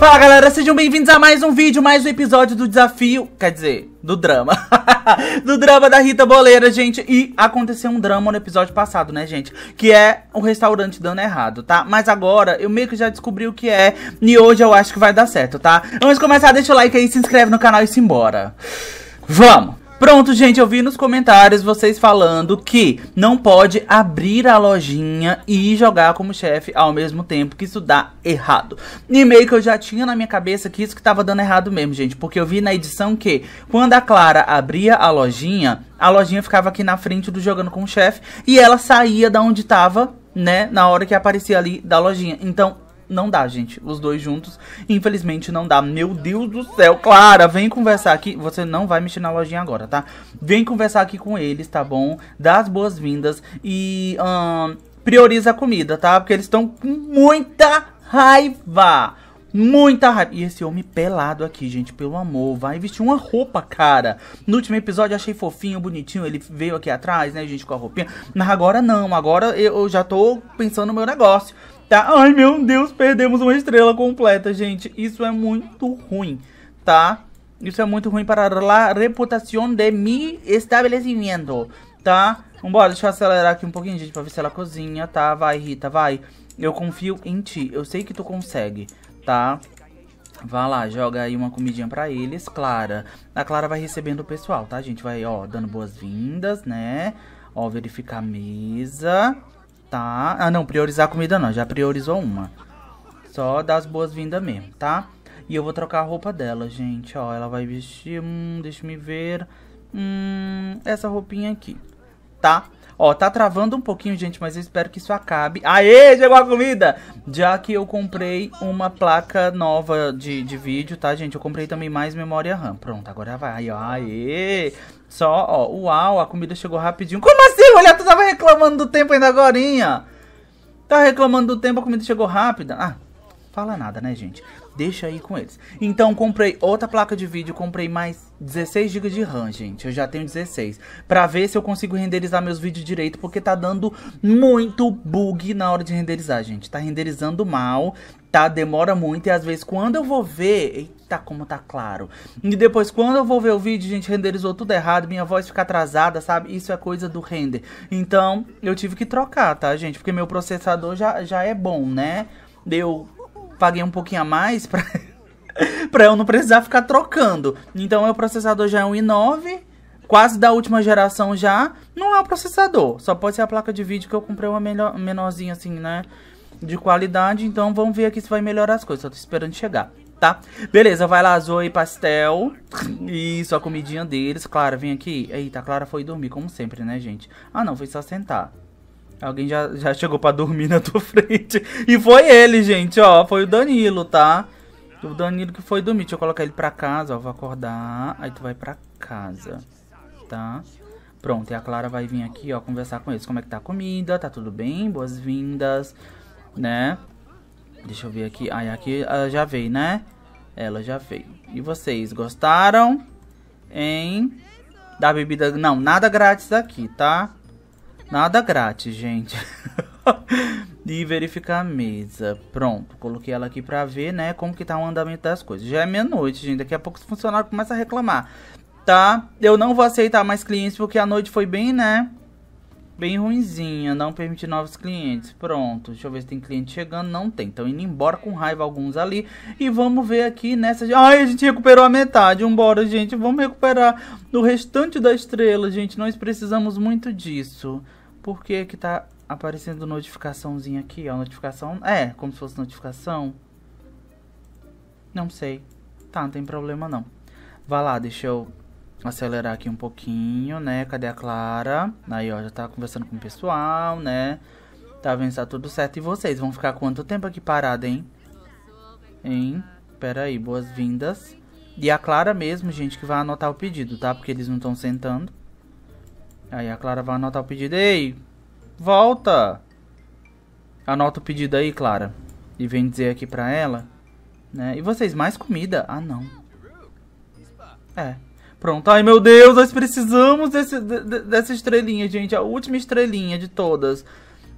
Fala galera, sejam bem-vindos a mais um vídeo, mais um episódio do desafio, quer dizer, do drama Do drama da Rita Boleira, gente E aconteceu um drama no episódio passado, né, gente? Que é o restaurante dando errado, tá? Mas agora eu meio que já descobri o que é E hoje eu acho que vai dar certo, tá? Antes de começar, deixa o like aí, se inscreve no canal e se embora Vamos! Pronto, gente, eu vi nos comentários vocês falando que não pode abrir a lojinha e jogar como chefe ao mesmo tempo, que isso dá errado. E meio que eu já tinha na minha cabeça que isso que tava dando errado mesmo, gente, porque eu vi na edição que quando a Clara abria a lojinha, a lojinha ficava aqui na frente do jogando com o chefe e ela saía da onde tava né, na hora que aparecia ali da lojinha. Então, não dá, gente. Os dois juntos, infelizmente, não dá. Meu Deus do céu, Clara, vem conversar aqui. Você não vai mexer na lojinha agora, tá? Vem conversar aqui com eles, tá bom? Dá as boas-vindas e hum, prioriza a comida, tá? Porque eles estão com muita raiva. Muita raiva. E esse homem pelado aqui, gente, pelo amor, vai vestir uma roupa, cara. No último episódio achei fofinho, bonitinho, ele veio aqui atrás, né, gente, com a roupinha. Mas agora não, agora eu já tô pensando no meu negócio tá? Ai, meu Deus, perdemos uma estrela completa, gente. Isso é muito ruim, tá? Isso é muito ruim para a reputação de mi estabelecimento, tá? Vambora, deixa eu acelerar aqui um pouquinho, gente, pra ver se ela cozinha, tá? Vai, Rita, vai. Eu confio em ti, eu sei que tu consegue, tá? Vá lá, joga aí uma comidinha pra eles, Clara. A Clara vai recebendo o pessoal, tá, gente? Vai, ó, dando boas-vindas, né? Ó, verificar a mesa tá? Ah, não, priorizar comida não, já priorizou uma. Só dar as boas-vindas mesmo, tá? E eu vou trocar a roupa dela, gente, ó. Ela vai vestir, hum, deixa me ver. Hum, essa roupinha aqui, tá? Ó, tá travando um pouquinho, gente, mas eu espero que isso acabe. Aê, chegou a comida! Já que eu comprei uma placa nova de, de vídeo, tá, gente? Eu comprei também mais memória RAM. Pronto, agora vai. Aê! Só, ó, uau, a comida chegou rapidinho. Como assim, mulher? Tu tava reclamando do tempo ainda agorinha. Tá reclamando do tempo, a comida chegou rápida. Ah, fala nada, né, gente? Deixa aí com eles. Então, comprei outra placa de vídeo, comprei mais 16 GB de RAM, gente. Eu já tenho 16. Pra ver se eu consigo renderizar meus vídeos direito, porque tá dando muito bug na hora de renderizar, gente. Tá renderizando mal, tá? Demora muito e às vezes quando eu vou ver... Eita, como tá claro. E depois, quando eu vou ver o vídeo, gente, renderizou tudo errado, minha voz fica atrasada, sabe? Isso é coisa do render. Então, eu tive que trocar, tá, gente? Porque meu processador já, já é bom, né? Deu paguei um pouquinho a mais pra, pra eu não precisar ficar trocando. Então, meu processador já é um i9, quase da última geração já. Não é um processador, só pode ser a placa de vídeo que eu comprei uma melhor, menorzinha assim, né? De qualidade, então vamos ver aqui se vai melhorar as coisas. Só tô esperando chegar tá? Beleza, vai lá, Zoe Pastel. Isso, a comidinha deles. Clara, vem aqui. Eita, a Clara foi dormir, como sempre, né, gente? Ah, não, foi só sentar. Alguém já, já chegou para dormir na tua frente. E foi ele, gente, ó. Foi o Danilo, tá? O Danilo que foi dormir. Deixa eu colocar ele pra casa, ó. Vou acordar. Aí tu vai pra casa, tá? Pronto, e a Clara vai vir aqui, ó, conversar com eles. Como é que tá a comida? Tá tudo bem? Boas-vindas, né? Deixa eu ver aqui. Aí aqui ela ah, já veio, né? Ela já veio. E vocês gostaram? Hein? Da bebida. Não, nada grátis aqui, tá? Nada grátis, gente. e verificar a mesa. Pronto, coloquei ela aqui pra ver, né, como que tá o andamento das coisas. Já é meia-noite, gente. Daqui a pouco os funcionários começam a reclamar. Tá? Eu não vou aceitar mais clientes porque a noite foi bem, né? Bem ruimzinha, não permitir novos clientes. Pronto, deixa eu ver se tem cliente chegando. Não tem, então indo embora com raiva alguns ali. E vamos ver aqui nessa... Ai, a gente recuperou a metade, embora, gente. Vamos recuperar o restante da estrela, gente. Nós precisamos muito disso. Por que que tá aparecendo notificaçãozinha aqui, ó? Notificação... É, como se fosse notificação. Não sei. Tá, não tem problema não. Vai lá, deixa eu acelerar aqui um pouquinho, né? Cadê a Clara? Aí, ó, já tá conversando com o pessoal, né? Tá vendo, tá tudo certo. E vocês vão ficar quanto tempo aqui parada, hein? Hein? Pera aí, boas-vindas. E a Clara mesmo, gente, que vai anotar o pedido, tá? Porque eles não estão sentando. Aí a Clara vai anotar o pedido. Ei, volta! Anota o pedido aí, Clara. E vem dizer aqui pra ela. Né? E vocês, mais comida? Ah, não. É. Pronto. Ai, meu Deus, nós precisamos desse, de, dessa estrelinha, gente. A última estrelinha de todas.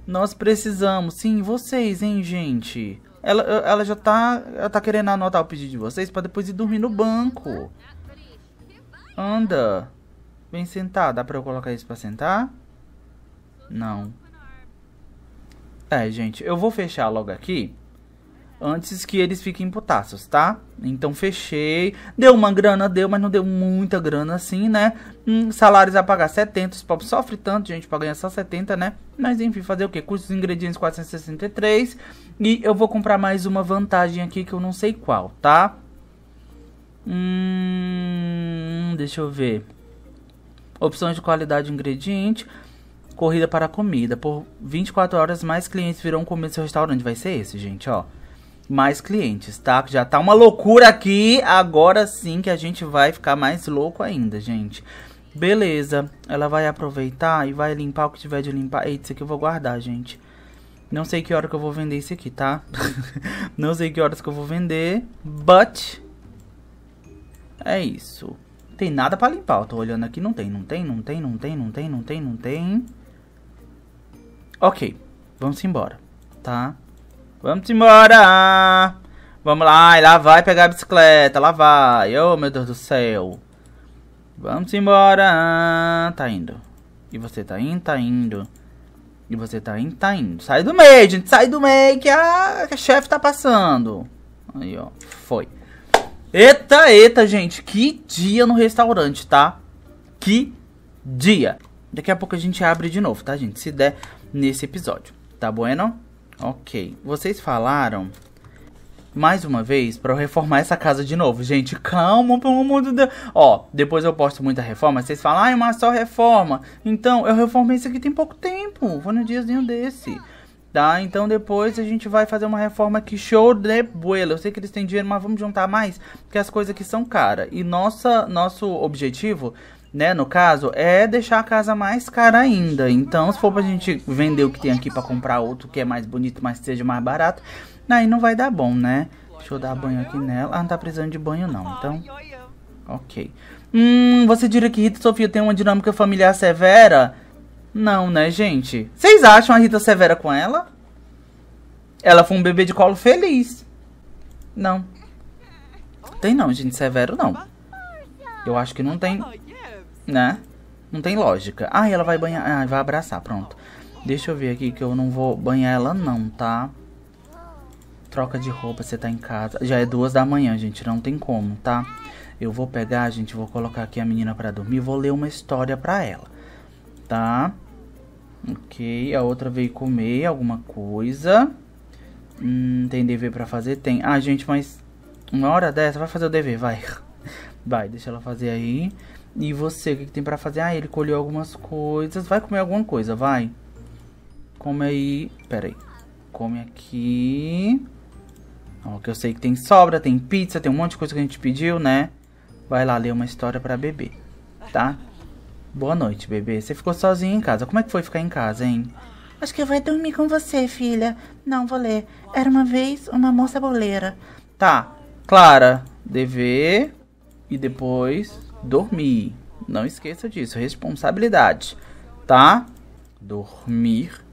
Nós precisamos. Sim, vocês, hein, gente. Ela, ela já tá, ela tá querendo anotar o pedido de vocês pra depois ir dormir no banco. Anda. Vem sentar. Dá pra eu colocar isso pra sentar? Não. É, gente. Eu vou fechar logo aqui. Antes que eles fiquem putaços, tá? Então fechei. Deu uma grana, deu, mas não deu muita grana assim, né? Hum, salários a pagar 70. Os pobres sofrem tanto, gente, pra ganhar só 70, né? Mas enfim, fazer o quê? Custos dos ingredientes 463. E eu vou comprar mais uma vantagem aqui que eu não sei qual, tá? Hum, deixa eu ver opções de qualidade de ingrediente, corrida para comida. Por 24 horas, mais clientes virão comer no seu restaurante. Vai ser esse, gente, ó. Mais clientes, tá? Já tá uma loucura aqui. Agora sim que a gente vai ficar mais louco ainda, gente. Beleza. Ela vai aproveitar e vai limpar o que tiver de limpar. Eita, isso aqui eu vou guardar, gente. Não sei que hora que eu vou vender isso aqui, tá? Não sei que horas que eu vou vender. But... É isso. Tem nada pra limpar. Eu tô olhando aqui, não tem, não tem, não tem, não tem, não tem, não tem, não tem. Ok, vamos embora, tá? Vamos embora! Vamos lá, e lá vai pegar a bicicleta, lá vai. Oh, meu Deus do céu. Vamos embora. Tá indo. E você tá indo, tá indo. E você tá indo, tá indo. Sai do meio, gente. Sai do meio que a, que a chefe tá passando. Aí, ó. Foi. Eita, eita, gente. Que dia no restaurante, tá? Que dia. Daqui a pouco a gente abre de novo, tá, gente? Se der nesse episódio. Tá bueno? Ok. Vocês falaram mais uma vez para eu reformar essa casa de novo. Gente, calma, pelo amor de Deus. Ó, depois eu posto muita reforma, vocês falam, ai, uma só reforma. Então, eu reformei isso aqui tem pouco tempo. Foi no diazinho desse. Tá? Então depois a gente vai fazer uma reforma que show de bola. Eu sei que eles têm dinheiro, mas vamos juntar mais, porque as coisas aqui são caras. E nossa, nosso objetivo né, no caso, é deixar a casa mais cara ainda. Então, se for pra gente vender o que tem aqui para comprar outro que é mais bonito, mas seja mais barato, aí não vai dar bom, né? Deixa eu dar banho aqui nela. Ah, não tá precisando de banho não, então... Ok. Hum, você diria que Rita e Sofia tem uma dinâmica familiar severa? Não, né, gente? Vocês acham a Rita severa com ela? Ela foi um bebê de colo feliz. Não. Tem não, gente. Severo não. Eu acho que não tem... Né? Não tem lógica. Ah, ela vai banhar... Ah, vai abraçar. Pronto. Deixa eu ver aqui que eu não vou banhar ela não, tá? Troca de roupa, você tá em casa. Já é duas da manhã, gente. Não tem como, tá? Eu vou pegar, gente. Vou colocar aqui a menina pra dormir. Vou ler uma história pra ela. Tá? Ok, a outra veio comer alguma coisa. Hum, tem dever pra fazer? Tem. Ah, gente, mas uma hora dessa, vai fazer o dever, vai. Vai, deixa ela fazer aí. E você, o que, que tem pra fazer? Ah, ele colheu algumas coisas. Vai comer alguma coisa, vai. Come aí. Pera aí. Come aqui. Ó, que eu sei que tem sobra, tem pizza, tem um monte de coisa que a gente pediu, né? Vai lá ler uma história pra beber, tá? Boa noite, bebê. Você ficou sozinha em casa. Como é que foi ficar em casa, hein? Acho que vai dormir com você, filha. Não, vou ler. Era uma vez uma moça boleira. Tá. Clara, dever e depois dormir. Não esqueça disso. Responsabilidade. Tá? Dormir.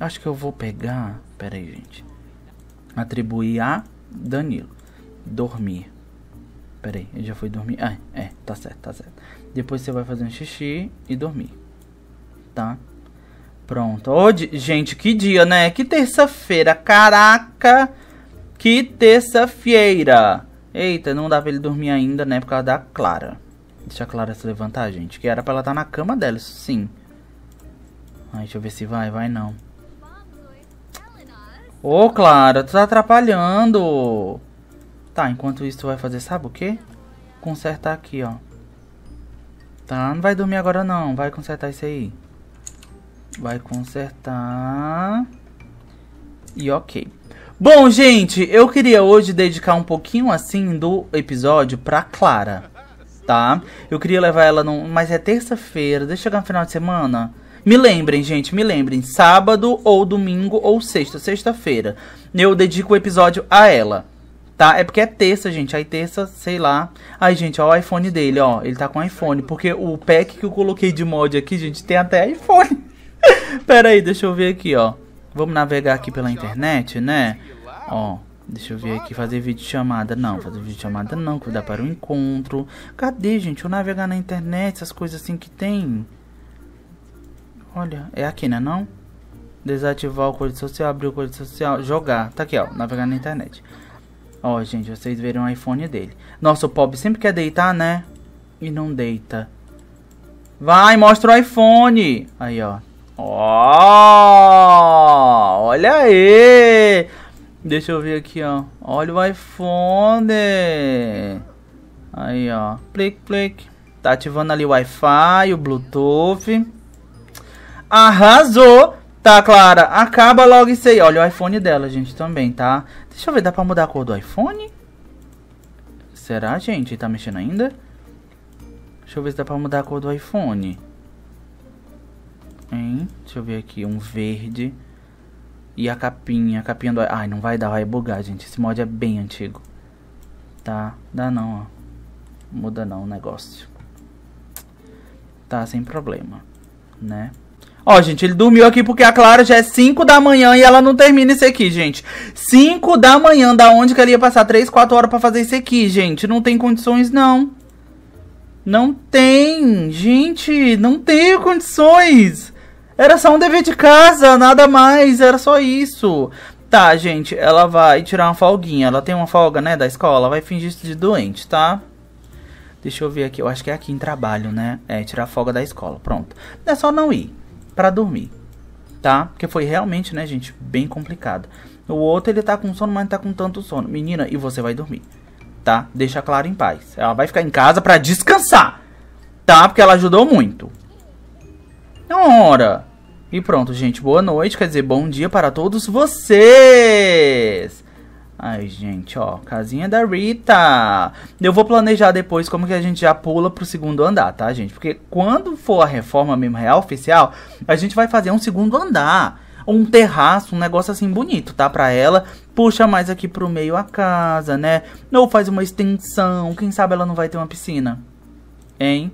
Acho que eu vou pegar. Pera aí, gente. Atribuir a Danilo. Dormir. Pera aí, ele já foi dormir. Ah, é, tá certo, tá certo. Depois você vai fazer um xixi e dormir. Tá? Pronto. Oh, gente, que dia, né? Que terça-feira. Caraca! Que terça-feira! Eita, não dá pra ele dormir ainda, né? Por causa da Clara. Deixa a Clara se levantar, gente. Que era pra ela estar tá na cama dela, isso sim. Ai, deixa eu ver se vai. Vai não. Ô, oh, Clara, tu tá atrapalhando. Tá, enquanto isso tu vai fazer sabe o quê? Consertar aqui, ó. Tá, não vai dormir agora não. Vai consertar isso aí. Vai consertar. E ok. Bom, gente, eu queria hoje dedicar um pouquinho assim do episódio pra Clara, tá? Eu queria levar ela num. Mas é terça-feira, deixa eu chegar no final de semana. Me lembrem, gente, me lembrem. Sábado ou domingo ou sexta, sexta-feira. Eu dedico o episódio a ela tá? É porque é terça, gente. Aí terça, sei lá. Aí, gente, ó o iPhone dele, ó. Ele tá com iPhone. Porque o pack que eu coloquei de mod aqui, gente, tem até iPhone. Pera aí, deixa eu ver aqui, ó. Vamos navegar aqui pela internet, né? Ó, deixa eu ver aqui. Fazer vídeo chamada. Não, fazer vídeo chamada não. Cuidar para o encontro. Cadê, gente? Eu navegar na internet, essas coisas assim que tem. Olha, é aqui, né? Não? Desativar o código social, abrir o código social, jogar. Tá aqui, ó. Navegar na internet. Ó, gente, vocês viram o iPhone dele. Nossa, o pobre sempre quer deitar, né? E não deita. Vai, mostra o iPhone. Aí, ó. Ó, olha aí. Deixa eu ver aqui, ó. Olha o iPhone. Aí, ó. Plic, plic. Tá ativando ali o Wi-Fi, o Bluetooth. Arrasou! Tá, Clara, acaba logo isso aí. Olha o iPhone dela, gente, também, tá? Deixa eu ver, dá pra mudar a cor do iPhone? Será, gente? Tá mexendo ainda? Deixa eu ver se dá pra mudar a cor do iPhone. Hein? Deixa eu ver aqui, um verde. E a capinha, a capinha do... Ai, não vai dar, vai bugar, gente. Esse mod é bem antigo. Tá, dá não, ó. Muda não o negócio. Tá, sem problema, né? Ó, gente, ele dormiu aqui porque a Clara já é 5 da manhã e ela não termina isso aqui, gente. 5 da manhã, da onde que ela ia passar 3, 4 horas pra fazer isso aqui, gente? Não tem condições, não. Não tem, gente, não tem condições. Era só um dever de casa, nada mais, era só isso. Tá, gente, ela vai tirar uma folguinha. Ela tem uma folga, né, da escola. Vai fingir de doente, tá? Deixa eu ver aqui. Eu acho que é aqui em trabalho, né? É, tirar folga da escola. Pronto. É só não ir para dormir, tá? Porque foi realmente, né, gente, bem complicado. O outro ele tá com sono, mas não tá com tanto sono. Menina, e você vai dormir, tá? Deixa claro em paz. Ela vai ficar em casa para descansar, tá? Porque ela ajudou muito. É Ora. E pronto, gente. Boa noite, quer dizer, bom dia para todos vocês. Ai, gente, ó, casinha da Rita. Eu vou planejar depois como que a gente já pula pro segundo andar, tá, gente? Porque quando for a reforma mesmo real oficial, a gente vai fazer um segundo andar, um terraço, um negócio assim bonito, tá, pra ela. Puxa mais aqui pro meio a casa, né? Ou faz uma extensão, quem sabe ela não vai ter uma piscina. Hein?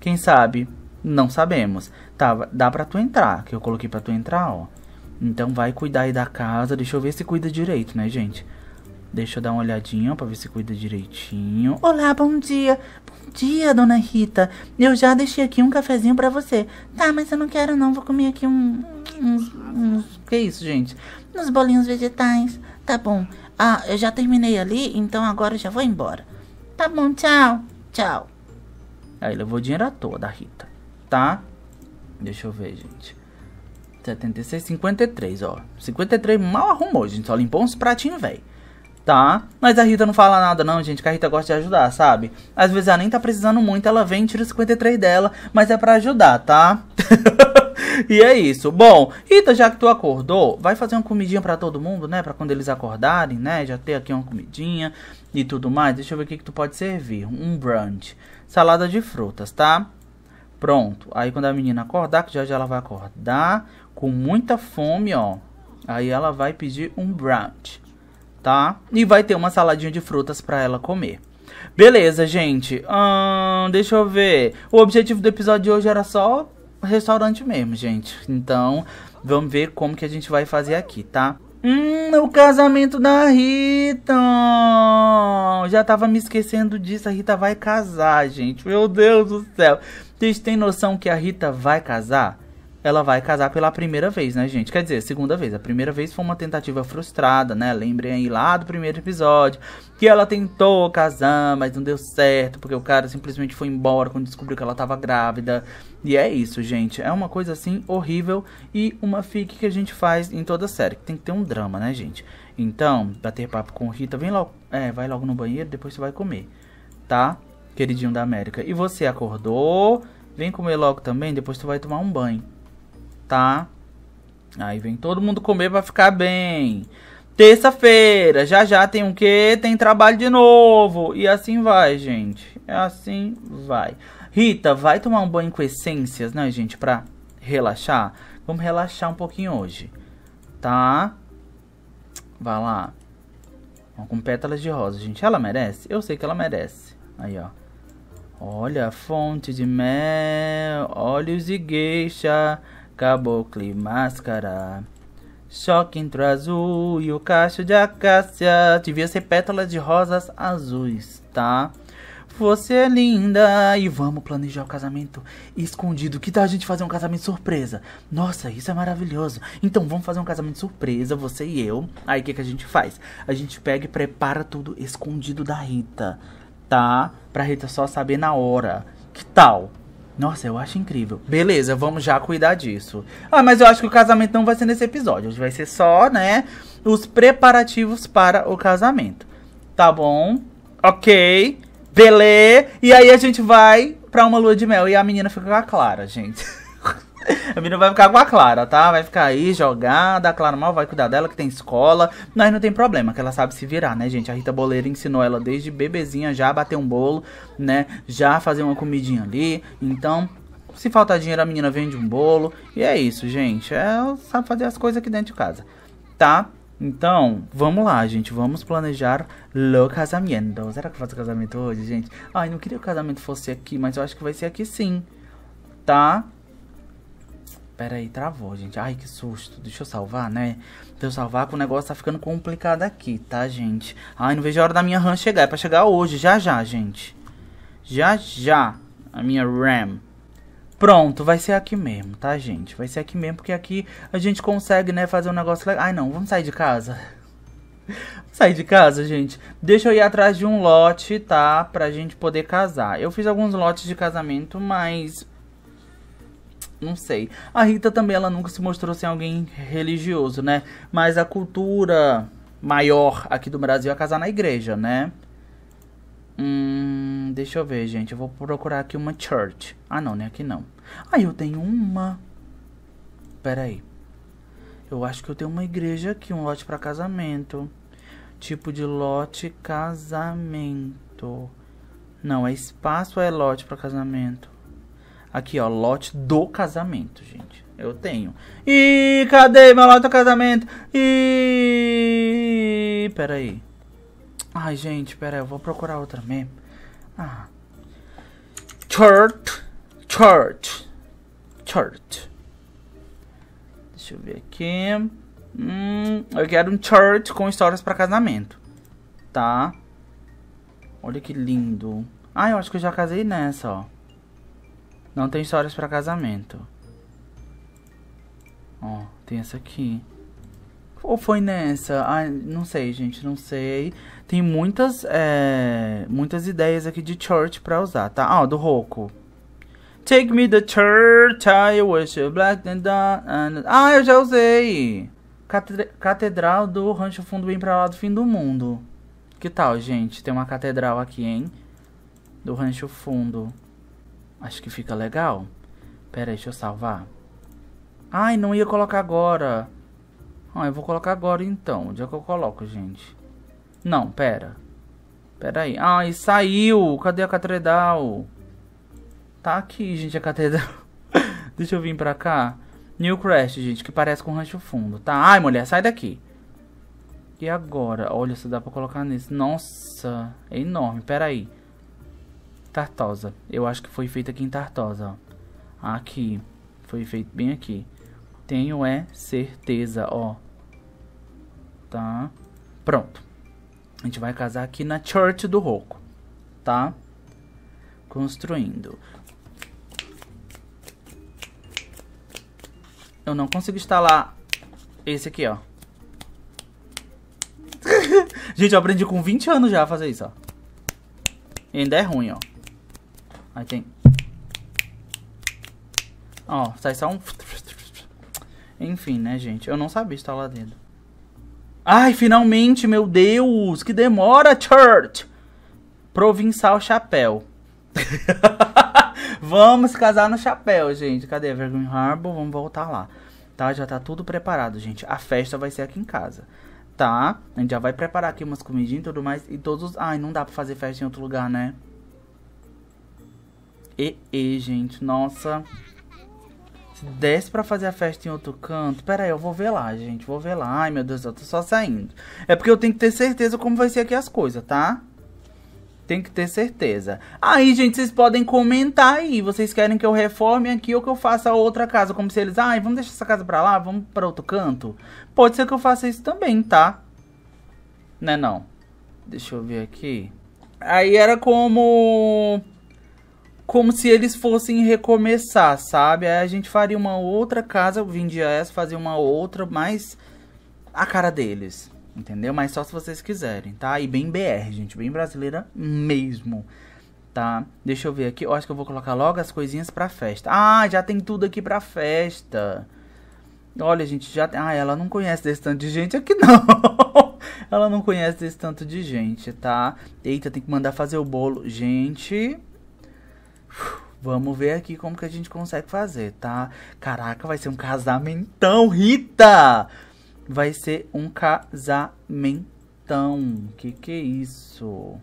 Quem sabe? Não sabemos. Tá, dá pra tu entrar, que eu coloquei pra tu entrar, ó. Então vai cuidar aí da casa. Deixa eu ver se cuida direito, né, gente? Deixa eu dar uma olhadinha pra ver se cuida direitinho. Olá, bom dia. Bom dia, dona Rita. Eu já deixei aqui um cafezinho pra você. Tá, mas eu não quero não. Vou comer aqui um, uns, uns... Que isso, gente? Uns bolinhos vegetais. Tá bom. Ah, eu já terminei ali, então agora eu já vou embora. Tá bom, tchau. Tchau. Aí levou o dinheiro à toa da Rita, tá? Deixa eu ver, gente. 76, 53, ó. 53 mal arrumou, gente. Só limpou uns pratinhos, velho. Tá? Mas a Rita não fala nada, não, gente. Que a Rita gosta de ajudar, sabe? Às vezes ela nem tá precisando muito, ela vem, tira os 53 dela, mas é pra ajudar, tá? e é isso. Bom, Rita, já que tu acordou, vai fazer uma comidinha para todo mundo, né? Para quando eles acordarem, né? Já ter aqui uma comidinha e tudo mais. Deixa eu ver o que, que tu pode servir. Um brunch. Salada de frutas, tá? Pronto. Aí quando a menina acordar, que já já ela vai acordar com muita fome, ó. Aí ela vai pedir um brunch, tá? E vai ter uma saladinha de frutas para ela comer. Beleza, gente. Hum, deixa eu ver. O objetivo do episódio de hoje era só restaurante mesmo, gente. Então, vamos ver como que a gente vai fazer aqui, tá? Hum, o casamento da Rita! Já tava me esquecendo disso. A Rita vai casar, gente. Meu Deus do céu. Vocês têm noção que a Rita vai casar? Ela vai casar pela primeira vez, né, gente? Quer dizer, segunda vez. A primeira vez foi uma tentativa frustrada, né? Lembrem aí lá do primeiro episódio. Que ela tentou casar, mas não deu certo. Porque o cara simplesmente foi embora quando descobriu que ela tava grávida. E é isso, gente. É uma coisa assim horrível. E uma fic que a gente faz em toda série. Que tem que ter um drama, né, gente? Então, bater papo com Rita, vem logo. É, vai logo no banheiro, depois você vai comer. Tá? queridinho da América. E você acordou? Vem comer logo também, depois tu vai tomar um banho. Tá? Aí vem todo mundo comer pra ficar bem. Terça-feira, já já tem o um quê? Tem trabalho de novo. E assim vai, gente. Assim vai. Rita, vai tomar um banho com essências, né, gente? Pra relaxar. Vamos relaxar um pouquinho hoje. Tá? Vai lá. Com pétalas de rosa, gente. Ela merece? Eu sei que ela merece. Aí, ó. Olha a fonte de mel, olhos de gueixa, caboclo e máscara. Choque entre o azul e o cacho de acácia. Devia ser pétalas de rosas azuis, tá? Você é linda e vamos planejar o casamento escondido. Que tal a gente fazer um casamento surpresa? Nossa, isso é maravilhoso. Então vamos fazer um casamento surpresa, você e eu. Aí o que, que a gente faz? A gente pega e prepara tudo escondido da Rita tá? Pra Rita só saber na hora. Que tal? Nossa, eu acho incrível. Beleza, vamos já cuidar disso. Ah, mas eu acho que o casamento não vai ser nesse episódio. Hoje vai ser só, né? Os preparativos para o casamento. Tá bom? Ok. Beleza. E aí a gente vai pra uma lua de mel. E a menina fica com a Clara, gente. A menina vai ficar com a Clara, tá? Vai ficar aí jogada, a Clara mal vai cuidar dela, que tem escola. Mas não tem problema, que ela sabe se virar, né, gente? A Rita Boleira ensinou ela desde bebezinha já a bater um bolo, né? Já fazer uma comidinha ali. Então, se faltar dinheiro, a menina vende um bolo. E é isso, gente. É, ela sabe fazer as coisas aqui dentro de casa, tá? Então, vamos lá, gente. Vamos planejar o casamento. Será que eu faço casamento hoje, gente? Ai, não queria que o casamento fosse aqui, mas eu acho que vai ser aqui sim, tá? Pera aí, travou, gente. Ai, que susto. Deixa eu salvar, né? Deixa eu salvar que o negócio tá ficando complicado aqui, tá, gente? Ai, não vejo a hora da minha RAM chegar. É pra chegar hoje, já já, gente. Já já. A minha RAM. Pronto, vai ser aqui mesmo, tá, gente? Vai ser aqui mesmo, porque aqui a gente consegue, né, fazer um negócio legal. Ai, não, vamos sair de casa. sair de casa, gente. Deixa eu ir atrás de um lote, tá? Pra gente poder casar. Eu fiz alguns lotes de casamento, mas não sei. A Rita também ela nunca se mostrou ser alguém religioso, né? Mas a cultura maior aqui do Brasil é casar na igreja, né? Hum, deixa eu ver, gente. Eu vou procurar aqui uma church. Ah, não, nem aqui não. Ah, eu tenho uma. Pera aí. Eu acho que eu tenho uma igreja aqui, um lote para casamento. Tipo de lote casamento. Não, é espaço ou é lote para casamento? Aqui, ó, lote do casamento, gente. Eu tenho. E cadê meu lote do casamento? E pera aí. Ai, gente, pera aí, eu vou procurar outra mesmo. Ah. Church, church, church. Deixa eu ver aqui. Hum, eu quero um church com histórias para casamento. Tá? Olha que lindo. Ah, eu acho que eu já casei nessa, ó. Não tem histórias para casamento. Ó, tem essa aqui. Ou foi nessa? Ai, não sei, gente, não sei. Tem muitas, é, muitas ideias aqui de church pra usar, tá? Ah, ó, do Roku. Take me to church, I worship black and, and... Ah, eu já usei! Catedral do Rancho Fundo Bem Pra Lá do Fim do Mundo. Que tal, gente? Tem uma catedral aqui, hein? Do Rancho Fundo. Acho que fica legal. Pera aí, deixa eu salvar. Ai, não ia colocar agora. Ah, eu vou colocar agora então. Onde é que eu coloco, gente? Não, pera. Pera aí. Ai, saiu! Cadê a catedral? Tá aqui, gente, a catedral. Deixa eu vir pra cá. New Crash, gente, que parece com Rancho Fundo, tá? Ai, mulher, sai daqui. E agora? Olha, se dá pra colocar nesse. Nossa, é enorme. Pera aí. Tartosa. Eu acho que foi feito aqui em Tartosa, ó. Aqui. Foi feito bem aqui. Tenho é certeza, ó. Tá? Pronto. A gente vai casar aqui na Church do Roco, tá? Construindo. Eu não consigo instalar esse aqui, ó. Gente, eu aprendi com 20 anos já a fazer isso, ó. E ainda é ruim, ó. Aí tem. Ó, sai só um. Enfim, né, gente? Eu não sabia instalar dedo. Ai, finalmente, meu Deus! Que demora, Church! Provincial Chapéu. Vamos casar no chapéu, gente. Cadê Vergonha Harbor? Vamos voltar lá. Tá? Já tá tudo preparado, gente. A festa vai ser aqui em casa. Tá? A gente já vai preparar aqui umas comidinhas e tudo mais. E todos os... Ai, não dá pra fazer festa em outro lugar, né? E, e gente, nossa. Se desse pra fazer a festa em outro canto. Pera aí, eu vou ver lá, gente. Vou ver lá. Ai, meu Deus, eu tô só saindo. É porque eu tenho que ter certeza como vai ser aqui as coisas, tá? Tem que ter certeza. Aí, gente, vocês podem comentar aí. Vocês querem que eu reforme aqui ou que eu faça outra casa? Como se eles... Ai, vamos deixar essa casa pra lá? Vamos pra outro canto? Pode ser que eu faça isso também, tá? Né, não? Deixa eu ver aqui. Aí era como como se eles fossem recomeçar, sabe? Aí a gente faria uma outra casa, eu vendia essa, fazia uma outra, mas a cara deles, entendeu? Mas só se vocês quiserem, tá? E bem BR, gente, bem brasileira mesmo, tá? Deixa eu ver aqui, eu acho que eu vou colocar logo as coisinhas pra festa. Ah, já tem tudo aqui pra festa. Olha, gente, já tem... Ah, ela não conhece desse tanto de gente aqui, não. ela não conhece desse tanto de gente, tá? Eita, tem que mandar fazer o bolo. Gente... Vamos ver aqui como que a gente consegue fazer, tá? Caraca, vai ser um casamentão, Rita! Vai ser um casamentão. Que que é isso?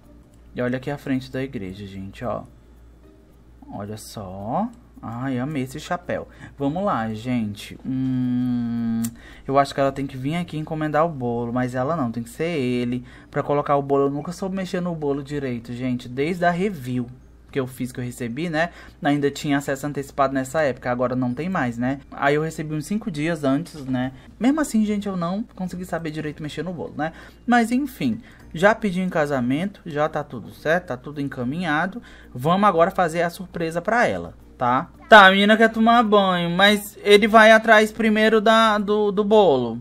E olha aqui a frente da igreja, gente, ó. Olha só. Ai, amei esse chapéu. Vamos lá, gente. Hum, eu acho que ela tem que vir aqui encomendar o bolo, mas ela não, tem que ser ele. Pra colocar o bolo, eu nunca soube mexer no bolo direito, gente. Desde a review que eu fiz que eu recebi, né? Ainda tinha acesso antecipado nessa época, agora não tem mais, né? Aí eu recebi uns 5 dias antes, né? Mesmo assim, gente, eu não consegui saber direito mexer no bolo, né? Mas enfim, já pedi em casamento, já tá tudo certo, tá tudo encaminhado. Vamos agora fazer a surpresa para ela, tá? Tá, a menina quer tomar banho, mas ele vai atrás primeiro da, do, do bolo,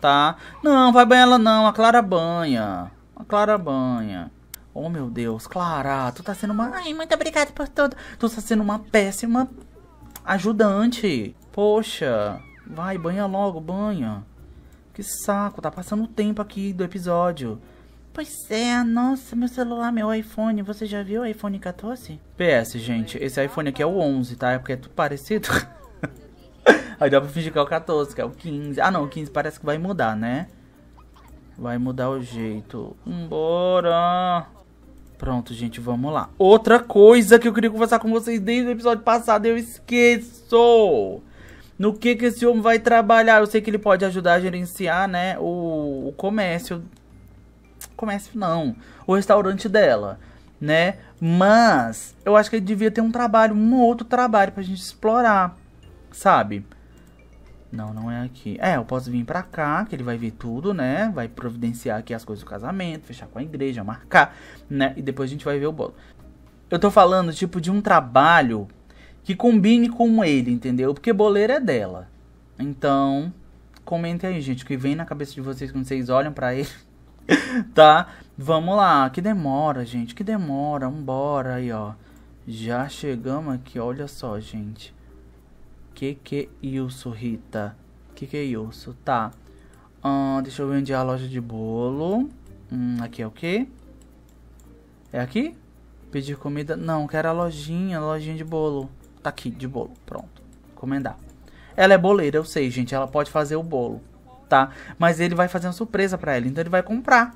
tá? Não, vai banhar ela não, a Clara banha. A Clara banha. Oh meu Deus, Clara, tu tá sendo uma. Ai, muito obrigada por tudo. Tu tá sendo uma péssima ajudante. Poxa, vai, banha logo, banha. Que saco, tá passando o tempo aqui do episódio. Pois é, nossa, meu celular, meu iPhone, você já viu o iPhone 14? PS, gente, esse iPhone aqui é o 11, tá? É porque é tudo parecido. Aí dá pra fingir que é o 14, que é o 15. Ah, não, o 15 parece que vai mudar, né? Vai mudar o jeito. Bora! Pronto, gente, vamos lá. Outra coisa que eu queria conversar com vocês desde o episódio passado, eu esqueço. No que que esse homem vai trabalhar? Eu sei que ele pode ajudar a gerenciar, né, o, o comércio. Comércio não, o restaurante dela, né? Mas eu acho que ele devia ter um trabalho, um outro trabalho pra gente explorar, sabe? Não, não é aqui. É, eu posso vir pra cá, que ele vai ver tudo, né? Vai providenciar aqui as coisas do casamento, fechar com a igreja, marcar, né? E depois a gente vai ver o bolo. Eu tô falando, tipo, de um trabalho que combine com ele, entendeu? Porque boleira é dela. Então, comentem aí, gente, o que vem na cabeça de vocês quando vocês olham para ele. tá? Vamos lá. Que demora, gente. Que demora. Vambora aí, ó. Já chegamos aqui. Olha só, gente. Que que isso, Rita? Que que é isso? Tá. deixa eu ver onde é a loja de bolo. Hum, aqui é o quê? É aqui? Pedir comida? Não, quero a lojinha, a lojinha de bolo. Tá aqui, de bolo. Pronto. Encomendar. Ela é boleira, eu sei, gente. Ela pode fazer o bolo, tá? Mas ele vai fazer uma surpresa pra ela. Então ele vai comprar.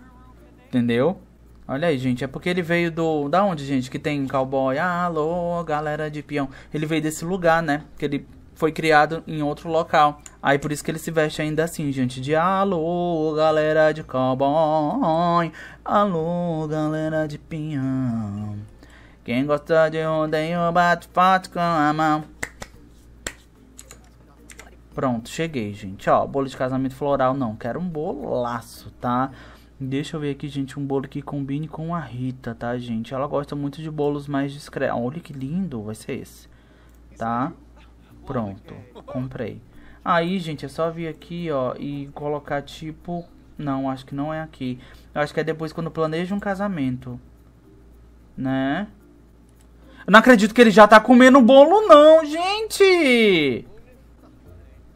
Entendeu? Olha aí, gente. É porque ele veio do. Da onde, gente? Que tem cowboy. Alô, galera de peão. Ele veio desse lugar, né? Que ele foi criado em outro local. Aí por isso que ele se veste ainda assim, gente. De alô, galera de cowboy. Alô, galera de pinhão. Quem gosta de rodeio, bate foto com a mão. Pronto, cheguei, gente. Ó, bolo de casamento floral não. Quero um bolaço, tá? Deixa eu ver aqui, gente, um bolo que combine com a Rita, tá, gente? Ela gosta muito de bolos mais discretos. Olha que lindo vai ser esse, tá? Sim. Pronto, comprei. Aí, gente, é só vir aqui, ó, e colocar tipo... Não, acho que não é aqui. Eu acho que é depois quando planeja um casamento. Né? Eu não acredito que ele já tá comendo bolo, não, gente!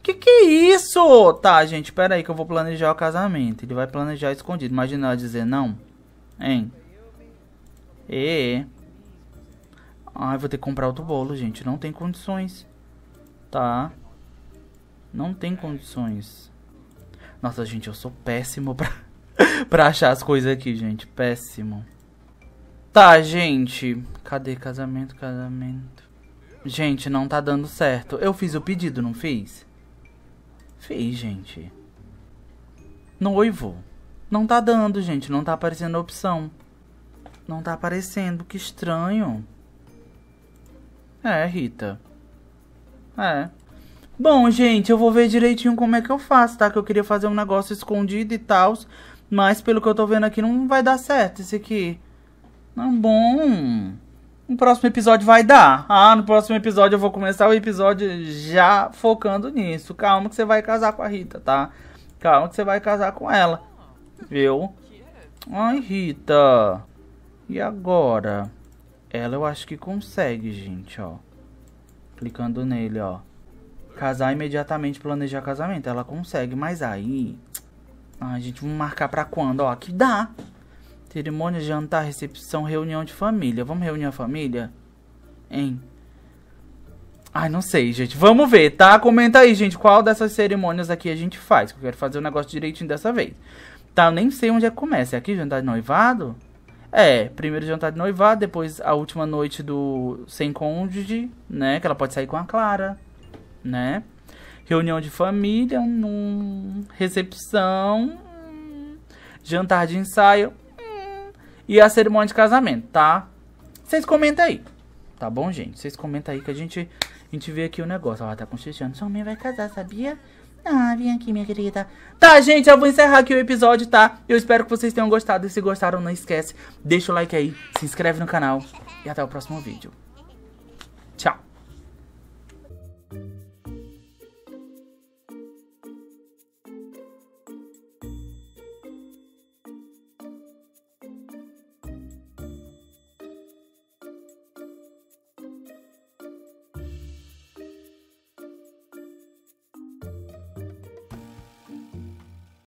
Que que é isso? Tá, gente, pera aí que eu vou planejar o casamento. Ele vai planejar escondido. Imagina ela dizer não. Hein? E... É. Ai, vou ter que comprar outro bolo, gente. Não tem condições. Tá. Não tem condições. Nossa, gente, eu sou péssimo pra, pra achar as coisas aqui, gente. Péssimo. Tá, gente. Cadê casamento, casamento? Gente, não tá dando certo. Eu fiz o pedido, não fiz? Fiz, gente. Noivo. Não tá dando, gente. Não tá aparecendo a opção. Não tá aparecendo. Que estranho. É, Rita. É. Bom, gente, eu vou ver direitinho como é que eu faço, tá? Que eu queria fazer um negócio escondido e tal. Mas pelo que eu tô vendo aqui, não vai dar certo esse aqui. Não, bom. No próximo episódio vai dar. Ah, no próximo episódio eu vou começar o episódio já focando nisso. Calma que você vai casar com a Rita, tá? Calma que você vai casar com ela. Viu? Ai, Rita. E agora? Ela eu acho que consegue, gente, ó. Clicando nele, ó. Casar imediatamente, planejar casamento. Ela consegue, mas aí. a gente, vai marcar pra quando? Ó, aqui dá. Cerimônia, jantar, recepção, reunião de família. Vamos reunir a família? Hein? Ai, não sei, gente. Vamos ver, tá? Comenta aí, gente, qual dessas cerimônias aqui a gente faz. Que eu quero fazer o negócio direitinho dessa vez. Tá, eu nem sei onde é que começa. É aqui, jantar tá de noivado? É, primeiro jantar de noivado, depois a última noite do sem cônjuge, né? Que ela pode sair com a Clara, né? Reunião de família, um, recepção, jantar de ensaio e a cerimônia de casamento, tá? Vocês comentam aí, tá bom, gente? Vocês comentam aí que a gente, a gente vê aqui o negócio. Ela tá cochichando, sua mãe vai casar, sabia? Ah, vem aqui, minha querida. Tá, gente, eu vou encerrar aqui o episódio, tá? Eu espero que vocês tenham gostado. E se gostaram, não esquece. Deixa o like aí, se inscreve no canal. E até o próximo vídeo.